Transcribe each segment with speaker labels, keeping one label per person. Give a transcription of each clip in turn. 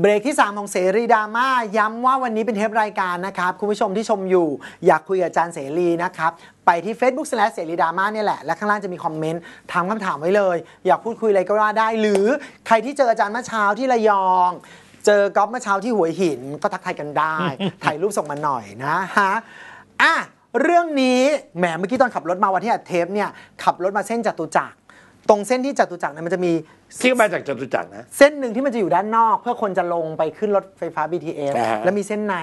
Speaker 1: เบรกที่ 3 ของเสรีดราม่าย้ำว่าวันนี้เป็นเทปรายการนะครับ คุณผู้ชมที่ชมอยู่อยากคุยกับอาจารย์เสรีนะครับ ไปที่ Facebook สแลเสรีดราม่าเนี่ยแหละ และข้างล่างจะมีคอมเมนต์ถามคำถามไว้เลย อยากพูดคุยอะไรก็ว่าได้ หรือใครที่เจออาจารย์เมื่อเช้าที่ระยอง เจอก๊อฟเมื่อเช้าที่หัวหินก็ทักทายกันได้ ถ่ายรูปส่งมาหน่อยนะฮะอ่ะเรื่องนี้แหมเมื่อกี้ตอนขับรถมาวันที่อัดเทปเนี่ยขับรถมาเส้นจตุจักรตรงเส้นที่จตุจักรเนี่ยมันจะมี
Speaker 2: ที่มาจากจตุจักรนะ
Speaker 1: เส้นหนึ่งที่มันจะอยู่ด้านนอกเพื่อคนจะลงไปขึ้นรถไฟฟ้า BTS แล้วมีเส้นใน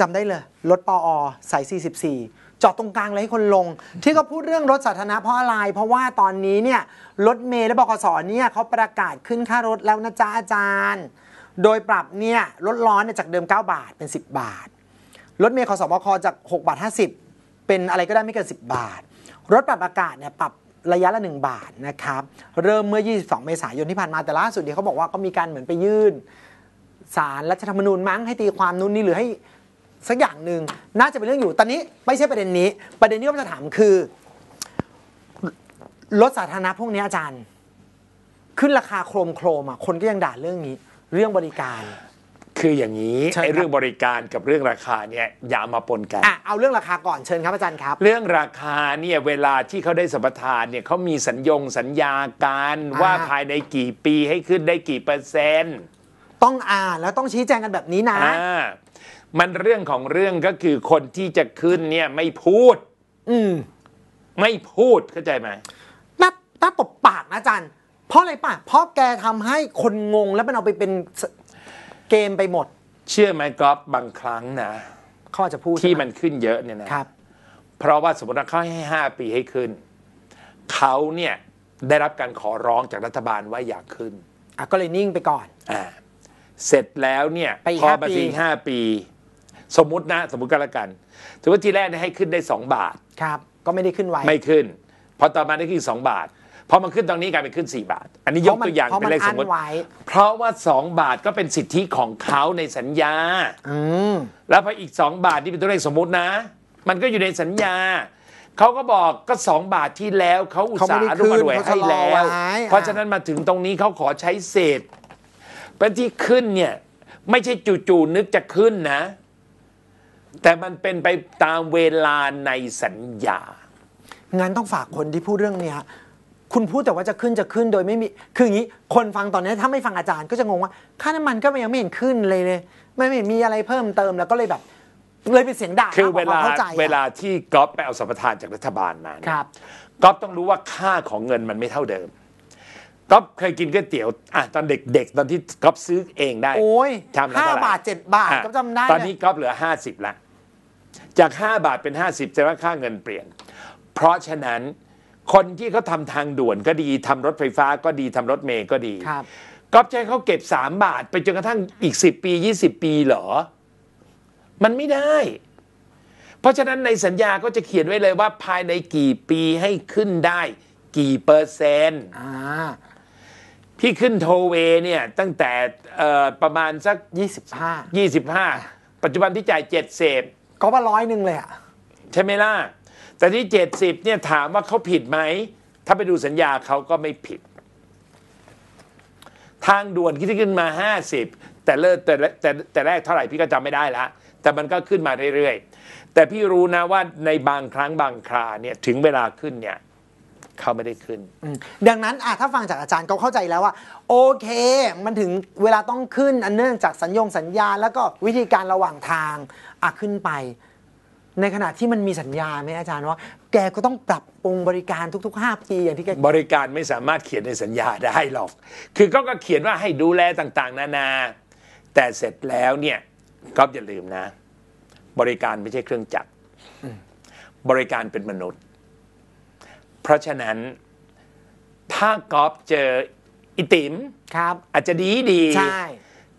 Speaker 1: จำได้เลยรถปออสาย 44จอดตรงกลางเลยให้คนลง ที่เขาพูดเรื่องรถสาธารณะเพราะอะไร เพราะว่าตอนนี้เนี่ยรถเมล์และบกสเนี่ยเขาประกาศขึ้นค่ารถแล้วนะจ๊ะอาจารย์ โดยปรับเนี่ยรถร้อนเนี่ยจากเดิม 9 บาทเป็น 10 บาทรถเมล์ขอสบคจาก 6 บาท 50 เป็นอะไรก็ได้ไม่เกิน 10 บาท รถปรับอากาศเนี่ยปรับระยะละ 1 บาทนะครับ เริ่มเมื่อ 22เมษายนที่ผ่านมาแต่ล่าสุดเนี่ยเขาบอกว่าก็มีการเหมือนไปยื่น สารรัฐธรรมนูญมั้งให้ตีความนู้นนี่หรือให้สักอย่างหนึ่งน่าจะเป็นเรื่องอยู่ตอนนี้ไม่ใช่ประเด็นนี้ ประเด็นที่ผมจะถามคือรถสาธารณะพวกนี้อาจารย์ ขึ้นราคาโครมโครมอ่ะคนก็ยังด่าเรื่องนี้ เรื่องบริการ
Speaker 2: คืออย่างนี้ไอ้เรื่องบริการกับเรื่องราคาเนี่ย อย่ามาปนกันอ่ะ
Speaker 1: เอาเรื่องราคาก่อนเชิญครับอาจารย์ครับ เรื่อง
Speaker 2: ราคาเนี่ย เวลาที่เขาได้สัมปทานเนี่ยเขามีสัญญงสัญญาการว่าภายในกี่ปีให้ขึ้นได้กี่ เปอร์เซ็นต์
Speaker 1: ต้องอ่านแล้วต้องชี้แจงกันแบบนี้นะอ
Speaker 2: ่ามันเรื่องของเรื่องก็คือคนที่จะขึ้นเนี่ยไม่พูด อืมไม่พูดเข้าใจไหมน่าน้าตบปากนะอาจารย์เพราะอ
Speaker 1: ะไรป่ะเพราะแกทำให้คนงงแล้วมันเอาไปเป็นเกมไปหมด
Speaker 2: เชื่อไหมกอล์ฟบางครั้งนะเขาอจะพูดที่มันขึ้นเยอะเนี่ยนะ ครับ เพราะว่าสมมติว่าเขาให้ห้าปีให้ขึ้น เขาเนี่ย ได้รับการขอร้องจากรัฐบาลว่าอยากขึ้น
Speaker 1: อ่ะก็เลยนิ่งไปก่
Speaker 2: อนอ่าเสร็จแล้วเนี่ยพอมาทีห้าปี สมมตินะสมมติกันละกันถือว่าทีแรกให้ขึ้นได้สองบาท ค
Speaker 1: รับ ก็ไม่ได้ขึ้นไว
Speaker 2: ไม่ขึ้นพอต่อมาได้ขึ้นสองบาทพอมันขึ้นตรงนี้กลายเป็นขึ้น 4 บาท อันนี้ยกตัวอย่างเป็นเลขสมมติเพราะว่า 2 บาทก็เป็นสิทธิของเขาในสัญญาแล้วพออีก 2 บาทที่เป็นตัวเลขสมมตินะ มันก็อยู่ในสัญญา เขาก็บอกก็ 2 บาทที่แล้ว เขาอุตส่าห์รุ่มรวยให้แล้ว เพราะฉะนั้นมาถึงตรงนี้เขาขอใช้เศษเป็นที่ขึ้นเนี่ย ไม่ใช่จู่ๆนึกจะขึ้นนะ แต่มันเป็นไปตามเวลาในสัญญา
Speaker 1: งั้นต้องฝากคนที่พูดเรื่องนี้คุณพูดแต่ว่าจะขึ้นจะขึ้นโดยไม่มีคืออย่างนี้คนฟังตอนนี้ถ้าไม่ฟังอาจารย์ก็จะงงว่า ค่าน้ำมันก็ยังไม่เห็นขึ้นเลยเลย ไม่เห็นมีอะไรเพิ่มเติม แล้วก็เลยแบบเลยเป็นเสียงด่าคือเวลาเว
Speaker 2: ลาที่ก๊อฟไปเอาสัมปทานจากรัฐบาลมาครับก๊อฟต้องรู้ว่าค่าของเงินมันไม่เท่าเดิมก๊อฟเคยกินก๋วยเตี๋ยวอ่ะตอนเด็กๆตอนที่ก๊อฟซื้อเองได้ โอ้ยห้าบาทเจ็ดบาทก๊อฟจำได้ตอนนี้ก๊อฟเหลือห้าสิบละจากห้าบาทเป็นห้าสิบแะว่าค่าเงินเปลี่ยน เพราะฉะนั้นคนที่เขาทาทางด่วนก็ดีทำรถไฟฟ้าก็ดีทำรถเมย์ก็ดีครับก๊อปใจ้เขาเก็บสามบาท ไปจนกระทั่งอีกสิบปียี่สิบปีเหรอ มันไม่ได้ เพราะฉะนั้นในสัญญาก็จะเขียนไว้เลยว่าภายในกี่ปีให้ขึ้นได้ กี่เปอร์เซนต์พี่ขึ้นโทเวเนี่ย ตั้งแต่ประมาณสักยี่สิบห้ายี่สิบห้าปัจจุบันที่จ่ายเจ็ดเศษก็ว่าร้อยหนึ่งเลยอะใช่ไหมล่ะแต่ที่เจ็ดสิบเนี่ยถามว่าเขาผิดไหม ถ้าไปดูสัญญาเขาก็ไม่ผิด ทางด่วนที่ขึ้นมาห้าสิบแต่เลิกแต่แต่แต่แรกเท่าไหร่พี่ก็จำไม่ได้ละ แต่มันก็ขึ้นมาเรื่อยๆ แต่พี่รู้นะว่าในบางครั้งบางคราเนี่ยถึงเวลาขึ้นเนี่ยเขาไม่ได้ขึ้น
Speaker 1: ดังนั้นอะถ้าฟังจากอาจารย์ก็เข้าใจแล้วว่าโอเค มันถึงเวลาต้องขึ้น อันเนื่องจากสัญญงสัญญา แล้วก็วิธีการระหว่างทางอขึ้นไปในขณะที่มันมีสัญญาไหมอาจารย์ว่า แกก็ต้องปรับ
Speaker 2: ปรุงบริการทุกๆ 5 ปีอย่างที่แกบริการไม่สามารถเขียนในสัญญาได้หรอก คือก็ก็เขียนว่าให้ดูแลต่างๆ นานา แต่เสร็จแล้วเนี่ยก็อย่าลืมนะ บริการไม่ใช่เครื่องจักรบริการเป็นมนุษย์ เพราะฉะนั้นถ้ากอฟเจออิติมครับ อาจจะดีดีใช่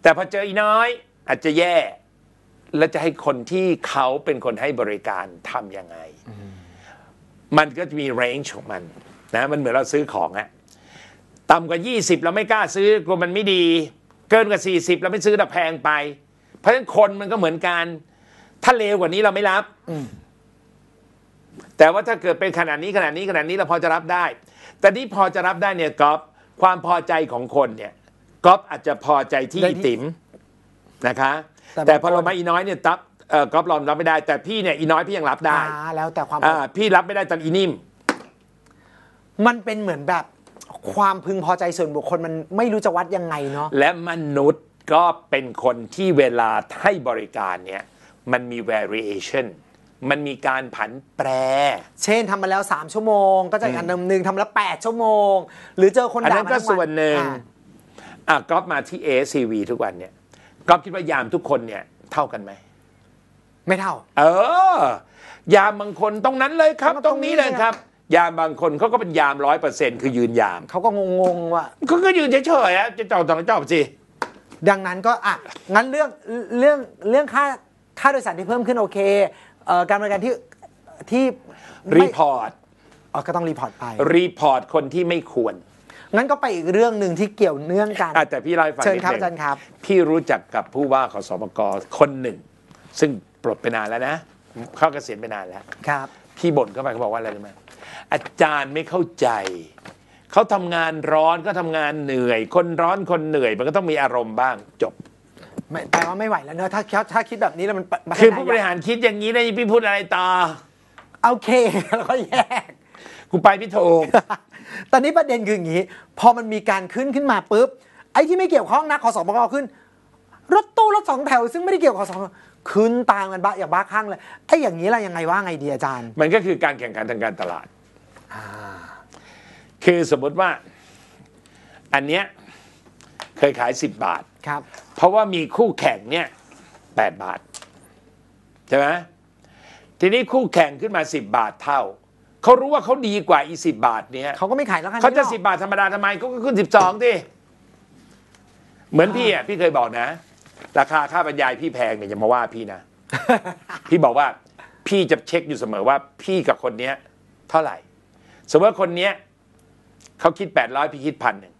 Speaker 2: แต่พอเจออีน้อย อาจจะแย่แล้วจะให้คนที่เขาเป็นคนให้บริการทำยังไง มันก็จะมีเรนจ์ของมันนะ มันเหมือนเราซื้อของอะ ต่ำกว่า 20 เราไม่กล้าซื้อกลัวมันไม่ดี เกินกว่า 40เราไม่ซื้อแต่แพงไป เพราะฉะนั้นคนมันก็เหมือนกัน ถ้าเลวกว่านี้เราไม่รับแต่ว่าถ้าเกิดเป็นขนาดนี้ขนาดนี้ขนาดนี้เราพอจะรับได้ แต่นี่พอจะรับได้เนี่ยก๊อฟความพอใจของคนเนี่ยก๊อฟอาจจะพอใจที่ติ๋มนะคะแต่พอเรามาอีน้อยเนี่ยตับเออก๊อฟรอนรับไม่ได้แต่พี่เนี่ยอีน้อย พี่ยังรับได้อ
Speaker 1: ่าแล้วแต่ความ
Speaker 2: พี่รับไม่ได้ตอนอีนิ่ม
Speaker 1: มันเป็นเหมือนแบบ ความพึงพอใจส่วนบุคคลมันไม่รู้จะวัดยังไงเนาะแ
Speaker 2: ละมนุษย์ก็เป็นคนที่เวลาให้บริการเนี่ย มันมี variation มันมีการผันแปร
Speaker 1: เช่นทำมาแล้ว 3 ชั่วโมงก็จะอีกอันหนึ่งทำแล้ว 8ชั่วโมง หรือเจอคนด่าอันนั้นก็ส่วนหนึ่ง
Speaker 2: อ่ะก็ฟมาที่ a ว v ทุกวันเนี่ยก็คิดว่ายามทุกคนเนี่ยเท่ากันไหม ไม่เท่า เออยามบางคนตรงนั้นเลยครับ ตรงนี้เลยครับ ยามบางคนเขาก็เป็นยามร้อยเปอร์เซ็นต์คือ ยืนยามเขาก็งงๆว่าเขาก็ยืนเฉยๆอะจะจอบตองจอบสิดังนั้นก็อ่ะงั้นเรื่องเรื่อง
Speaker 1: เรื่องค่าค่าโดยสารที่เพิ่มขึ้นโอเคเอ่อการบริการที่ที่รีพ
Speaker 2: อร์ตอ๋อก็ต้องรีพอร์ตไปรีพอร์ตคนที่ไม่ควร
Speaker 1: งั้นก็ไปอีกเรื่องหนึ่งที่เกี่ยวเนื่องกัน
Speaker 2: แต่พี่ไลฟาฟังเชิญนครับอาจารนย์ครับพี่รู้จักกับผู้ว่าขอสมกคนหนึ่ง ซึ่งปลดไปนานแล้วนะ เข้าเกษียณไปนานแล้ว ครับพี่บ่นเข้าไปเขาบอกว่าอะไรรู้ไหมอาจารย์ไม่เข้าใจ เขาทำงานร้อนก็ทำงานเหนื่อย คนร้อนคนเหนื่อย มันก็ต้องมีอารมณ์บ้างจบ
Speaker 1: ่แปลว่าไม่ไหวแล้วเนอะถ้าถ้าถ้าคิดแบบนี้แล้วมัน คือผู้บริหารคิดอย่างนี้นะพี่พูดอะไรต่อโอเคแล้วก็แยกกูไปพิ่โทตอนนี้ประเด็นคืออย่างนี้พอมันมีการขึ้นขึ้นมาปุ๊บ ไอ้ที่ไม่เกี่ยวข้องนะขอสอบกขึ้น รถตู้รถสองแถวซึ่งไม่ได้เกี่ยวขอสองขึ้นตามกันบ้าอย่างบ้าคลั่งเลย ไอ้อย่างนี้ละยังไงว่าไงดีอาจารย์
Speaker 2: มันก็คือการแข่งขันทางการตลาด คือสมมติว่า อันเนี้ยเคยขายสิบบาทครับเพราะว่ามีคู่แข่งเนี่ยแปดบาทใช่ไหมทีนี้คู่แข่งขึ้นมาสิบบาทเท่าเขารู้ว่าเขาดีกว่าอีสิบาท เนี่ยเขาก็ไม่ขายแลควเขาจะสิบาทธรรมดาทำไมเขาก็ขึ้นสิบสองดิเหมือนพี่อ่ะพี่เคยบอกนะ ราคาค่าบรรยายพี่แพงเนี่ยอย่ามาว่าพี่นะพี่บอกว่า พี่จะเช็คอยู่เสมอว่า พี่กับคนเนี้ย เท่าไหร่ สมมติว่าคนเนี้ยเขาคิดแปดร้อยพี่คิดพันหนึ่ง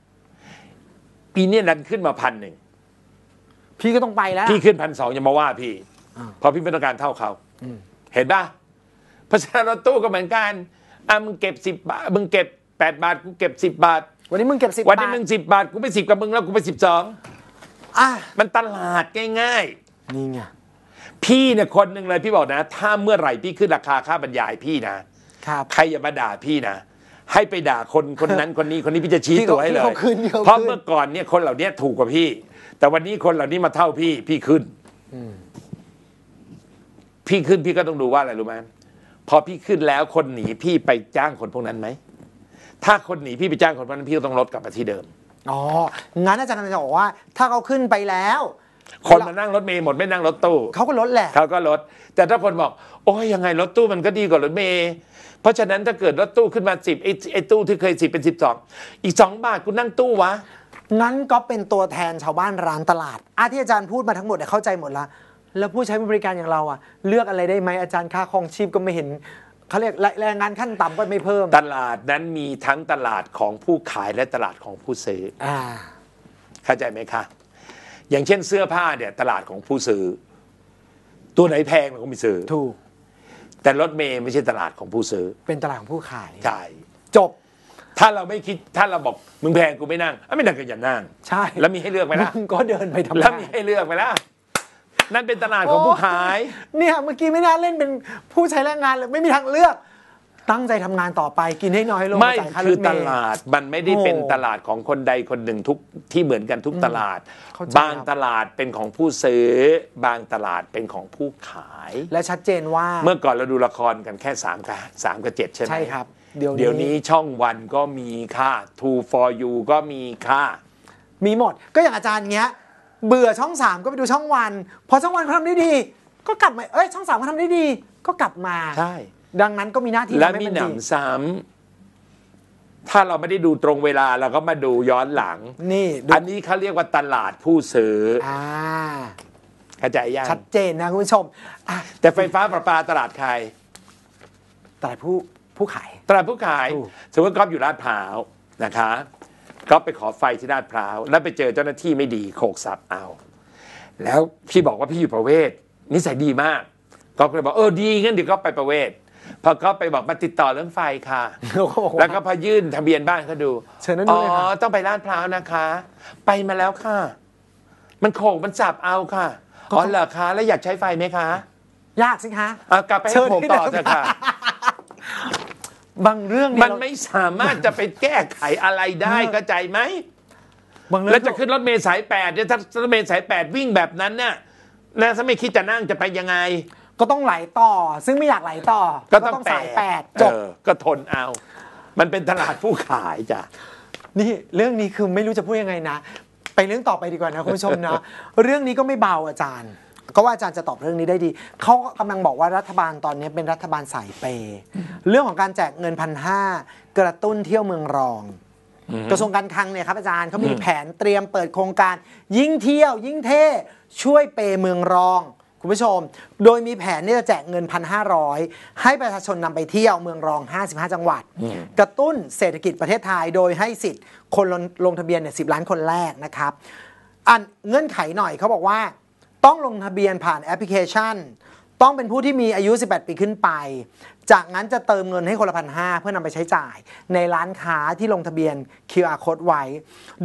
Speaker 2: ปีนี้ดันขึ้นมาพันหนึ่งพี่ก็ต้องไปแล้วพี่ขึ้นพันสองอย่ามาว่าพี่เพราะพี่ไม่ต้องการเท่าเขาเห็นปะพราะฉะนั้นรถตู้ก็เหมือนกันอ่ะมึงเก็บสิบบาท มึงเก็บแปดบาท กูเก็บสิบบาท วันนี้มึงเก็บสิบวันนี้มึงสิบบาท กูไปสิบกับมึงแล้วกูไปสิบสองอ่ะมันตลาดง่ายๆ นี่ไง พี่เนี่ยคนหนึ่งเลยพี่บอกนะ ถ้าเมื่อไหร่พี่ขึ้นราคาค่าบรรยายพี่นะ ครับ ใครอย่ามาด่าพี่นะ ให้ไปด่าคนคนนั้นคนนี้คนนี้พี่จะชี้ตัวให้เลยเพราะเมื่อก่อนเนี่ยคนเหล่านี้ถูกกว่าพี่ แต่วันนี้คนเหล่านี้มาเท่าพี่ พี่ขึ้นพี่ขึ้นพี่ก็ต้องดูว่าอะไรรู้ไหมพอพี่ขึ้นแล้วคนหนีพี่ไปจ้างคนพวกนั้นไหมถ้าคนหนีพี่ไปจ้างคนพวกนั้นพี่ก็ต้องลดกลับมาที่เดิมอ๋อ
Speaker 1: งั้นอาจารย์จะบอกว่า ถ้าเขาขึ้นไปแล้ว
Speaker 2: คนมานั่งรถเมย์หมดไม่นั่งรถตู้เขาก็ลดแหละเขาก็ลดแต่ถ้าคนบอก โอ้ยยังไงรถตู้มันก็ดีกว่ารถเมย์เพราะฉะนั้นถ้าเกิดรถตู้ขึ้นมาสิบไอ้ไอ้ตู้ที่เคยสิบเป็นสิบสองอีกสองบาทกูนั่งตู้ว
Speaker 1: ะนั้นก็เป็นตัวแทนชาวบ้านร้านตลาดอาที่อาจารย์พูดมาทั้งหมดเนี่ยเข้าใจหมดละแล้วผู้ใช้บริการอย่างเราอ่ะ เลือกอะไรได้ไหมอาจารย์ค่าครองชีพก็ไม่เห็นเขาเรียกแร
Speaker 2: งงานขั้นต่ำก็ไม่เพิ่ม ตลาดนั้นมีทั้งตลาดของผู้ขายและตลาดของผู้ซื้ออเข้าใจไหมคะ อย่างเช่นเสื้อผ้าเนี่ย ตลาดของผู้ซื้อ ตัวไหนแพงมันก็มีซื้อถูกแต่รถเมย์ไม่ใช่ตลาดของผู้ซื้อ เป็นตลาดของผู้ขายใช่จบ ถ้าเราไม่คิดถ้าเราบอกมึงแพงกูไม่นั่งอ่ะไม่นั่งก็อย่านั่ง ใช่ แล้วมีให้เลือกไหมล่ะก็เดินไปทำแล้วมีให้เลือกไหมล่ะนั่นเป็นตลาดของผู้ขาย
Speaker 1: เนี่ยเมื่อกี้ไม่น่าเล่นเป็นผู้ใช้แรงงานเลยไม่มีทางเลือกตั้งใจทำงานต่อไปกินให้น้อยลงไม่ คือตลาด
Speaker 2: มันไม่ได้เป็นตลาดของคนใดคนหนึ่งทุกที่เหมือนกันทุกตลาดบางตลาดเป็นของผู้ซื้อ บางตลาดเป็นของผู้ขายแ
Speaker 1: ละชัดเจนว่า เมื่อ
Speaker 2: ก่อนเราดูละครกันแค่3กับสามกับเจ็ดใช่ไหมใช่ครับเดี๋ยวนี้ช่องวันก็มีค่ะ t o for you ก็มีค่ะ
Speaker 1: มีหมดก็อย่างอาจารย์เงี้ยเบื่อช่องสามก็ไปดูช่องวันพอช่องวันเขาทำได้ดีก็กลับมาเอ้ยช่องสามเขาทำได้ดี ก็กลับมาใช่ดังนั้นก็มีหน้าที่และมีหนหงน
Speaker 2: ำซ้ำถ้าเราไม่ได้ดูตรงเวลาเราก็มาดูย้อนหลัง นี่อันนี้เขาเรียกว่าตลาดผู้ซื้ออ่าเข้าใจยังชัดเจนนะคุณผู้ชมแต่ไฟฟ้าประปาตลาดใคร ตลาดผู้ผู้ขายตลาดผู้ขายสมมติก๊อฟอยู่ลาดพร้าวนะคะก็ไปขอไฟที่้าดพร้าว แล้วไปเจอเจ้าหน้าที่ไม่ดีโขกสับเอา แล้วพี่บอกว่าพี่อยู่ประเวศนิสัยดีมาก ก็เลยบอกเออดีงั้นเดี๋ยวก็ไปประเวศพอก็ไปบอกมาติดต่อเรื่องไฟค่ะ แล้วก็พยื่นทะเบียนบ้านเขาดู เชิญนั่นอ๋อยค่ะต้องไปลาดพร้าวนะคะ ไปมาแล้วค่ะ มันโขกมันสับเอาค่ะอ๋อเหรอคะแล้วอยากใช้ไฟไหมคะ ยากสิคะเอากลับไปให้ผมต่อเถอะค่ะบางเรื่องมันไม่สามารถจะไปแก้ไขอะไรได้เข้าใจไหมแล้วจะขึ้นรถเมล์สายแปดเนี่ยถ้ารถเมล์สายแปดวิ่งแบบนั้นเนี่ยนะถ้าไม่คิดจะนั่งจะไปยังไง ก็ต้องไหลต่อ ซึ่งไม่อยากไหลต่อ ก็ต้องสายแปดจบก็ทนเอา มันเป็นตลาดผู้ขายจ้ะ นี่เรื่องนี้คือไม่
Speaker 1: รู้จะพูดยังไงนะไปเรื่องต่อไปดีกว่านะคุณผู้ชมนะเรื่องนี้ก็ไม่เบาอาจารย์ก็ว่าอาจารย์จะตอบเรื่องนี้ได้ดี เขาก็กำลังบอกว่ารัฐบาลตอนนี้เป็นรัฐบาลสายเปเรื่องของการแจกเงินพันห้ากระตุ้นเที่ยวเมืองรอง กระทรวงการคลังเนี่ยครับอาจารย์เขามีแผนเตรียมเปิดโครงการยิ่งเที่ยวยิ่งเท่ ช่วยเป์เมืองรองคุณผู้ชมโดยมีแผนที่จะแจกเงิน1,500ให้ประชาชนนำไปเที่ยวเมืองรอง 55 จังหวัด กระตุ้นเศรษฐกิจประเทศไทยโดยให้สิทธิ์คนลงทะเบียนเนี่ย10ล้านคนแรกนะครับ อันเงื่อนไขหน่อยเขาบอกว่าต้องลงทะเบียนผ่านแอปพลิเคชัน ต้องเป็นผู้ที่มีอายุ 18 ปีขึ้นไป จากนั้นจะเติมเงินให้คนละพันห้าเพื่อนำไปใช้จ่าย ในร้านค้าที่ลงทะเบียน QR code ไว้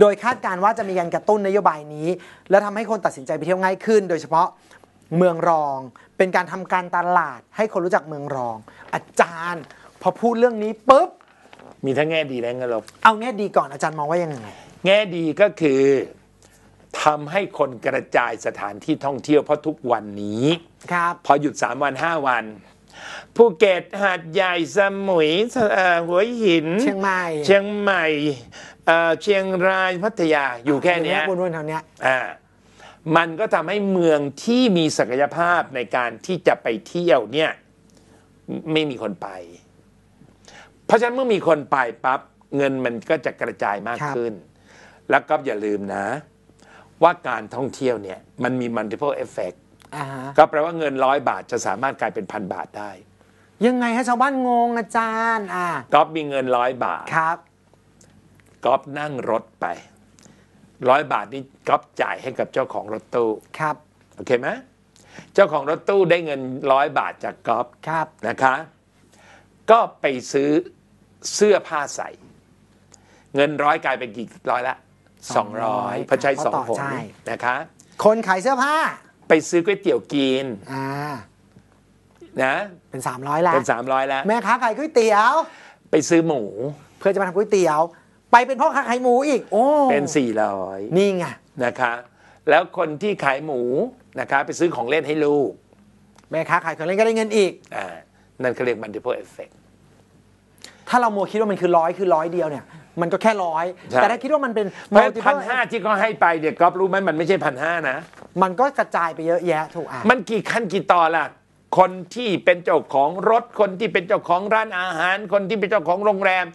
Speaker 1: โดยคาดการว่าจะมีการกระตุ้นนโยบายนี้ และทำให้คนตัดสินใจไปเที่ยวง่ายขึ้น โดยเฉพาะเมืองรอง เป็นการทำการตลาดให้คนรู้จักเมืองรอง อาจารย์ พ
Speaker 2: อพูดเรื่องนี้ปุ๊บ มีทั้งแง่ดีและแง่ลบ เอาแง่ดีก่อนอาจารย์มองว่ายังไง แง่ดีก็คือทำให้คนกระจายสถานที่ท่องเที่ยวเพราะทุกวันนี้ ครับ พอหยุด 3 วัน 5 วัน ภูเก็ต หาดใหญ่ สมุยหัวหิน เชียงใหม่ เชียงใหม่เชียงรายพัทยา อยู่แค่นี้ยบวนๆแถวนี้มันก็ทำให้เมืองที่มีศักยภาพในการที่จะไปเที่ยวเนี่ย ไม่มีคนไป เพราะฉะนั้นเมื่อมีคนไปปั๊บเงินมันก็จะกระจายมากขึ้น แล้วก็อย่าลืมนะว่าการท่องเที่ยวเนี่ยมันมี multiple effect อ่ก็แปลว่าเงินร้อยบาทจะสามารถกลายเป็นพันบาทได้
Speaker 1: ยังไงฮะชาวบ้านงงอาจ
Speaker 2: ารย์อ่าก๊อฟมีเงินร้อยบาทครับก๊อฟนั่งรถไปร้อยบาทนี่ก๊อฟจ่ายให้กับเจ้าของรถตู้ครับโอเคไหมเจ้าของรถตู้ได้เงินร้อยบาทจากก๊อฟครับนะคะก็ไปซื้อเสื้อผ้าใส่ เงินร้อยกลายเป็นกี่ร้อยละ200เพอาะใช้สองหนนะคะ
Speaker 1: คนขายเสื้อผ้า
Speaker 2: ไปซื้อก๋วยเตี๋ยวกินอ่านะเป็น300แล้วเป็น 300 แล้ว แม่ค้าขายก๋วยเตี๋ยว ไปซื้อหมู เพื่อจะมาทำก๋วยเตี๋ยว ไปเป็นพ่อค้าขายหมูอีกโอ้เป็น 400นี่ไงนะคะ แล้วคนที่ขายหมูนะคะไปซื้อของเล่นให้ลูก แม่ค้าขายของเล่นก็ได้เงินอีกอ่านั่นเขาเรียกม m u ิ t พ p เอฟเฟกต์
Speaker 1: ถ้าเราโมคิดว่ามันคือร้อยคือร้อยเดียวเนี่ยมันก็แค่ร้อยแต่ถ้าคิดว่ามันเป็นเันพันห
Speaker 2: ้าที่เขาให้ไปเนี่ยก๊อฟรู้ไหมมันไม่ใช่พันห้านะ
Speaker 1: มันก็กระจายไปเยอะแยะถูกอ่ะ
Speaker 2: มันกี่ขั้นกี่ตอนล่ะ คนที่เป็นเจ้าของรถคนที่เป็นเจ้าของร้านอาหาร คนที่เป็นเจ้าของโรงแรม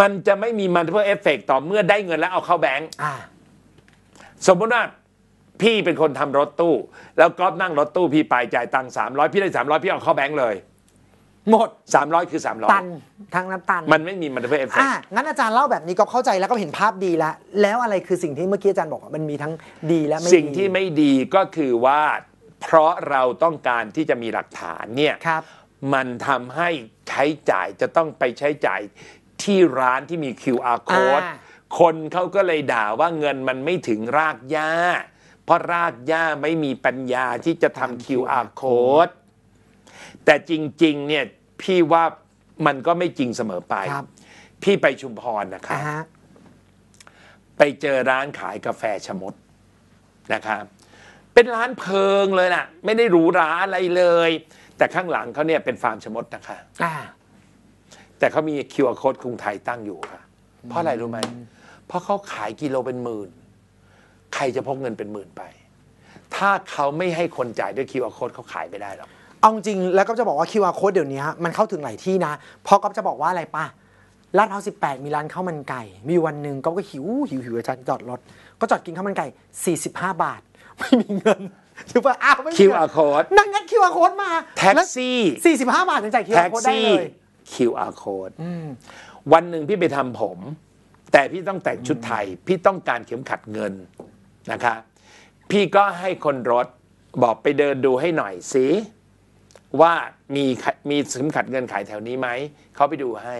Speaker 2: มันจะไม่มีมันเพื่อเอฟเฟกต่อเมื่อได้เงินแล้วเอาเข้าแบงค์สมมติว่าพี่เป็นคนทำรถตู้ แล้วก๊อฟนั่งรถตู้พี่ไปจ่ายตังค์สามร้อยพี่ได้สามร้อยพี่เอาเข้าแบงค์เลยหมด 300 คือ 300ตัน
Speaker 1: ทางน้ำตันมันไม
Speaker 2: ่มีมันเป็นเอฟเฟกอ่ะ
Speaker 1: งั้นอาจารย์เล่าแบบนี้ก็เข้าใจแล้วก็เห็นภาพดีแล้ว แล้วอะไรคือสิ่งที่เมื่อกี้อาจารย์บอกว่ามันมีทั้งดีและไม่ดี สิ่งที่ไ
Speaker 2: ม่ดีก็คือว่า เพราะเราต้องการที่จะมีหลักฐานเนี่ย ครับ มันทำให้ใช้จ่ายจะต้องไปใช้จ่ายที่ร้านที่มี QR code คนเขาก็เลยด่าว่าเงินมันไม่ถึงรากหญ้า เพราะรากหญ้าไม่มีปัญญาที่จะทำ QR code แต่จริงๆเนี่ยพี่ว่ามันก็ไม่จริงเสมอไป พี่ไปชุมพรนะครับะไปเจอร้านขายกาแฟชะมดนะครับ เป็นร้านเพิงเลยนะไม่ได้หรูหราอะไรเลย แต่ข้างหลังเขาเนี่ยเป็นฟาร์มชะมดนะคะแต่เขามี QR code กรุงไทยตั้งอยู่ค่ะเพราะอะไรรู้ไหมเพราะเขาขายกิโลเป็นหมื่น ใครจะพกเงินเป็นหมื่นไป ถ้าเขาไม่ให้คนจ่ายด้วย QR code เขาขายไม่ได้หรอก
Speaker 1: เอาจริงแล้วก็จะบอกว่า QR code เดี๋ยวนี้มันเข้าถึงหลายที่นะ เพราะก็จะบอกว่าอะไรปะลาดพร้าว18 มีร้านข้าวมันไก่ มีวันหนึ่งก็ก็หิว หิวหิวอาจารย์จอดรถ ก็จอดกินข้าวมันไก่ 45 บาท ไม่มีเงิน
Speaker 2: คือว่า อ้าว ไม่มี QR code นั่ง
Speaker 1: งัดร์โค้ดมา แท็กซี่ 45 บาทจ่ายคิวร์โค้ดได้เลย
Speaker 2: QR code วันหนึ่งพี่ไปทำผม แต่พี่ต้องแต่งชุดไทย พี่ต้องการเข็มขัดเงินนะคะพี่ก็ให้คนรถบอกไปเดินดูให้หน่อยสิว่ามีมีสมขัดเงินขายแถวนี้ไหม เขาไปดูให้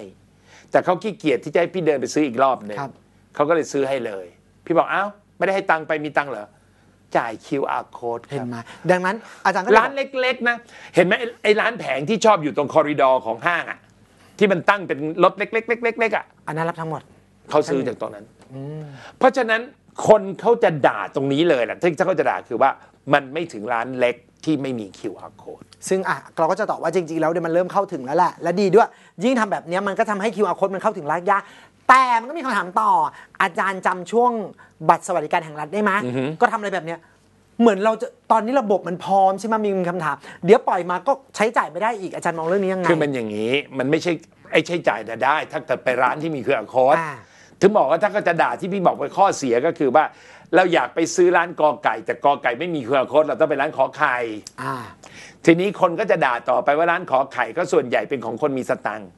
Speaker 2: แต่เขาขี้เกียจที่จะให้พี่เดินไปซื้ออีกรอบหนึ่งเขาก็เลยซื้อให้เลย พี่บอกอ้าวไม่ได้ให้ตังไปมีตังเหรอ จ่าย QR code เห็นไหมดังนั้น อาจารย์ร้านเล็ก ๆ นะเห็นไหมไอ้ร้านแผงที่ชอบอยู่ตรงคอริดอร์ของห้างอ่ะที่มันตั้งเป็นรถเล็ก ๆๆๆอ่ะอันนั้นรับทั้งหมด เขาซื้อจากตรงนั้นเพราะฉะนั้นคนเขาจะด่าตรงนี้เลยแหละที่เขาจะด่าคือว่ามันไม่ถึงร้านเล็กที่ไม่มี QR code
Speaker 1: ซึ่งอ่ะเราก็จะตอบว่าจริงๆแล้วเดี๋ยมันเริ่มเข้าถึงแล้วแหละและดีด้วย ยิ่งทำแบบนี้มันก็ทำให้ QR code มันเข้าถึงรักยาแต่มันก็มีคำถามต่ออาจารย์จำช่วงบัตรสวัสดิการแห่งรัฐได้ไหม ก็ทำอะไรแบบเนี้ยเหมือนเราจะตอนนี้ระบบมันพร้อมใช่ไหมมีคำถาม เดี๋ยวปล่อยมาก็ใช้จ่ายไม่ได้อีกอาจารย์มองเรื่องนี้
Speaker 2: ยังไง คือมันอย่างนี้ มันไม่ใช่ไอ้ใช้จ่ายแต่ได้ถ้าเกิดไปร้านที่มีครืออาคอสถึงบอกว่าถ้าก็จะด่าที่พี่บอกไปข้อเสียก็คือว่าเราอยากไปซื้อร้านกอไก่ แต่กอไก่ไม่มีเครือโคยเราต้องไปร้านขอไข่อ่า ทีนี้คนก็จะด่าต่อไปว่าร้านขอไข่ก็ส่วนใหญ่เป็นของคนมีสตังค์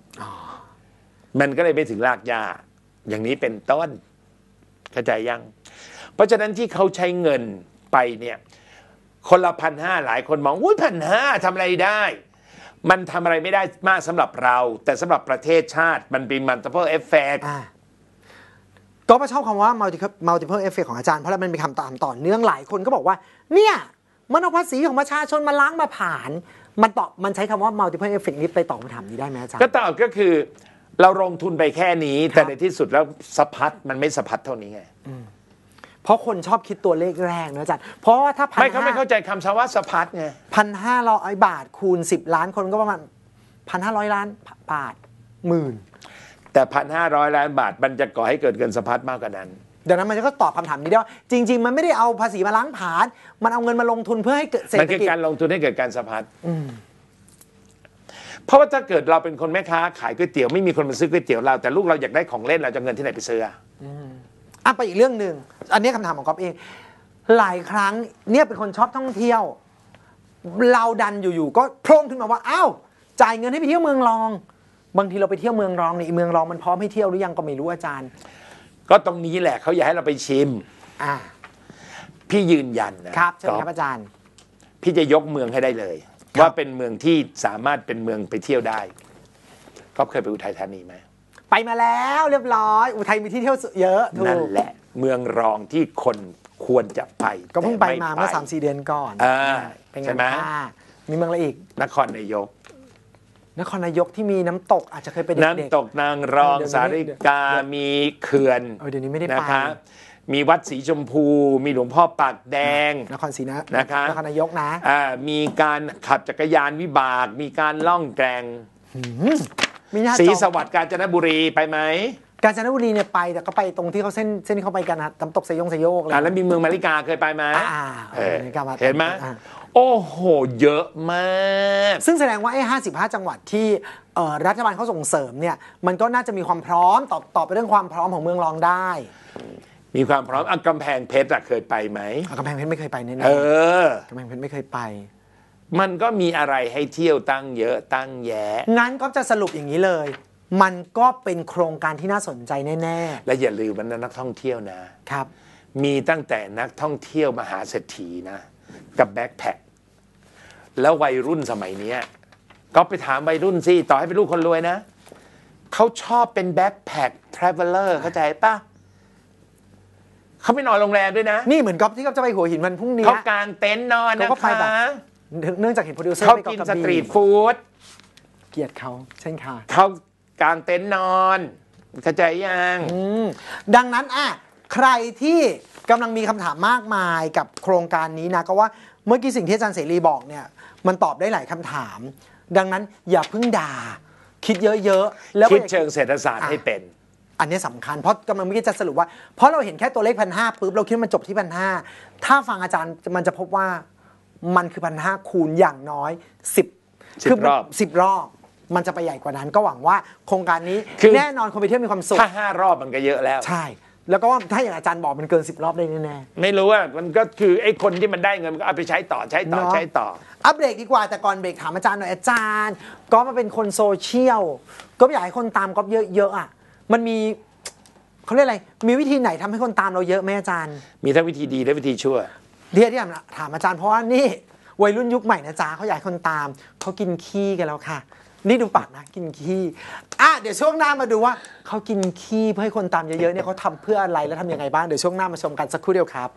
Speaker 2: มันก็เลยไปถึงรากหญ้าอย่างนี้เป็นต้น เข้าใจยัง เพราะฉะนั้นที่เขาใช้เงินไปเนี่ย คนละพันห้าหลายคนมองอุ้ยพันห้าทำอะไรได้ มันทำอะไรไม่ได้มากสำหรับเรา แต่สำหรับประเทศชาติมันเป็นมันเตอร์เอฟเฟกต์ก็มาชอบคำว่า
Speaker 1: multiple e f f e c t ของอาจารย์ เพราะมันเป็นคำตามต่อเนื่องหลายคนก็บอกว่า เนี่ยมันเอาภาษีของประชาชนมาล้างมาผ่าน มันตอบมันใช้คำว่า multiple effect นี้ไปตอบคำถามนี้ได้ไหมอาจารย์ ก็
Speaker 2: ตอบก็คือเราลงทุนไปแค่นี้ แต่ในที่สุดแล้วสะพัดมันไม่สะพัดเท่านี้ไง
Speaker 1: เพราะคนชอบคิดตัวเลขแรงนะอาจารย์ เพราะว่าถ้าพันไม่เขาไม่เข้าใจคำวัสดิ์สะพัดไงพันห้าร้อยบาทคูณสิบล้านคนก็ประมาณพันห้าร้อยล้านบ
Speaker 2: าทหมื่นแต่พันห้าร้อยล้านบาทมันจะก่อให้เกิดเงินสะพัดมากกว่านั้น
Speaker 1: ดังนั้นมันก็ตอบคำถามนี้ได้ว่าจริงๆมันไม่ได้เอาภาษีมาล้างผลานมันเอาเงินมาลงทุนเพื่อให้เกิดเศรษมันคือการ
Speaker 2: ลงทุนให้เกิดการสะพัดเพราะว่าถ้าเกิดเราเป็นคนแม่ค้า ขายก๋วยเตี๋ยวไม่มีคนมาซื้อก๋วยเตี๋ยวเราแต่ลูกเราอยากได้ของเล่นเราจะเงินที่ไหนไปซื้ออ่ะ
Speaker 1: อ่ะไปอีกเรื่องหนึ่งอันนี้คำถามของก๊อฟเอง หลายครั้ง เนี่ยเป็นคนชอบท่องเที่ยว เราดันอยู่ๆก็โพร่งขึ้นมาว่าอ้าวจ่ายเงินให้ไปเที่ยวเมืองรองบางทีเราไปเที่ยวเมืองรองในยเมืองรอง มันพร้อมให้เที่ยวหรือยังก็ไม่รู้อาจารย์
Speaker 2: ก็ตรงนี้แหละ เขาอยากให้เราไปชิมอ่าพี่ยืนยันนะครับใช่ไหมครับอาจารย์พี่จะยกเมืองให้ได้เลย ว่าเป็นเมืองที่สามารถเป็นเมืองไปเที่ยวได้ ก็เคยไปอุทัยธานีไหม
Speaker 1: ไปมาแล้วเรียบร้อย อุทัยมีที่เที่ยวเยอะถูนั่น
Speaker 2: แหละ เมืองรองที่คนควรจะไป ก็เพิ่งไปมาเมื่อสาม
Speaker 1: สี่เดือนก่อน
Speaker 2: ใช่ไหมมีเมืองอะไรอีก นครนายก
Speaker 1: นครนายกที่มีน้ำตกอาจจะเคยไปเด็กน้ำตกนางรองสาริ
Speaker 2: กามีเขื่อนเดี๋ยวนี้ไม่ได้ไปมีวัดสีชมพูมีหลวงพ่อปากแดงนครศรีนะนะคบนครนายกนะมีการขับจักรยานวิบาก มีการล่องแกงสีสวัสดิ์กาญจนบุรีไปไหม
Speaker 1: กาญจนบุรีเนี่ยไปแต่ก็ไปตรงที่เขาเส้นเส้นเข้าไปกันนะน้ำตกสยองสยโยกอะแล้วมีเมืองมาริกา
Speaker 2: เคยไปไหมเห็นไหมโอ้โห เยอะ
Speaker 1: มาก ซึ่งแสดงว่า ไอ้55จังหวัดที่รัฐบาลเขาส่งเสริมเนี่ย มันก็น่าจะมีความพร้อมตอบตอบไปเรื่องความพร้อมของเมืองรองได้
Speaker 2: มีความพร้อมอ่งกำแพงเพชรอะเคยไปไหมอ่งกำแพงเพชรไม่เคยไปแน่เออๆกำแพงเพชรไม่เคยไป มันก็มีอะไรให้เที่ยวตั้งเยอะตั้งแยะง
Speaker 1: ั้นก็จะสรุปอย่างนี้เลย มันก็เป็นโครงการที่น่าสนใจแน่
Speaker 2: ๆ และอย่าลืมว่านักท่องเที่ยวนะ ครับ มีตั้งแต่นักท่องเที่ยวมหาเศรษฐีนะกับแบ็คแพคแล้ววัยรุ่นสมัยนี้ก็ไปถามวัยรุ่นสิ ต่อให้เป็นลูกคนรวยนะ เขาชอบเป็นแบ็คแพคทราเวลเลอร์เข้าใจปะเขาไปนอนโรงแรมด้วยนะ นี่เหมือนก๊อฟที่ก๊อฟจะไปหัวหินวันพรุ่งนี้เขากางเต็นท์นอนนะคะ
Speaker 1: เนื่องจากเห็นโปรดิวเซอร์เขากินสตรีทฟู้ดเกียดเขาเช่นค่ะเขากางเต็นท์นอน เข้าใจยังดังนั้นอ่ะใครที่กำลังมีคำถามมากมายกับโครงการนี้นะ ก็ว่าเมื่อกี้สิ่งที่อาจารย์เสรีบอกเนี่ย มันตอบได้หลายคำถาม ดังนั้นอย่าเพิ่งด่าคิดเย
Speaker 2: อะๆแล้วคิดเชิงเศรษฐศาสตร์ให้เป็น
Speaker 1: อันนี้สำคัญเพราะกำลังม่อกี้จะสรุปว่าเพราะเราเห็นแค่ตัวเลขพันห้าปุ๊บเราคิดมันจบที่พันห้าถ้าฟังอาจารย์มันจะพบว่ามันคือพันห้าคูณอย่างน้อยสิบือรอบสิบรอบ มันจะไปใหญ่กว่านั้นก็หวังว่า โครงการนี้แน่นอนคนไปเที่ยวมีความสุขถ้าห
Speaker 2: ้ารอบมันก็เยอะแล้วใช่แ
Speaker 1: ล้วก็ถ้าอย่างอาจา
Speaker 2: รย์บอกมันเกินสิบรอบได้แน่ไม่รู้ว่ามันก็คือไอ้คนที่มันได้เงินมันก็เอาไปใช้ต่อใช้ต่อใช้ต่อ
Speaker 1: อัปเดตดีกว่าแต่ก่อนเบรกถามอาจารย์หน่อยอาจารย์ ก็มาเป็นคนโซเชียลก็อยากให้คนตามก็เยอะๆอ่ะ มันมีเขาเรียกอะไร มีวิธีไหนทำให้คนตามเราเยอะไหมอาจารย์
Speaker 2: มีทั้งวิธีดีและวิธีชั่ว
Speaker 1: เรียกที่ถามถามอาจารย์เพราะว่านี่วัยรุ่นยุคใหม่นะจ๊ะเขาอยากคนตามเขากินขี้กันแล้วค่ะนี่ดูปากนะ กินขี้ อ่ะ เดี๋ยวช่วงหน้ามาดูว่า เขากินขี้เพื่อให้คนตามเยอะๆเนี่ยเขาทำเพื่ออะไรและทำยังไงบ้าง เดี๋ยวช่วงหน้ามาชมกันสักครู่เดียวครับ